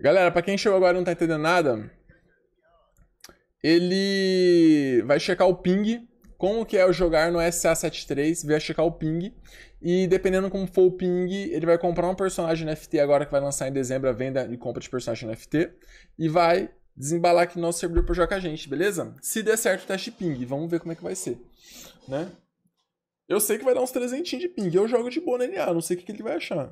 Galera, para quem chegou agora e não tá entendendo nada, ele vai checar o ping, como que é o jogar no SA73, vai checar o ping, e dependendo como for o ping, ele vai comprar um personagem NFT agora que vai lançar em dezembro a venda e compra de personagem NFT e vai desembalar aqui no nosso servidor para jogar com a gente, beleza? Se der certo o teste ping, vamos ver como é que vai ser, né? Eu sei que vai dar uns 300 de ping, eu jogo de boa na NA, não sei o que, que ele vai achar.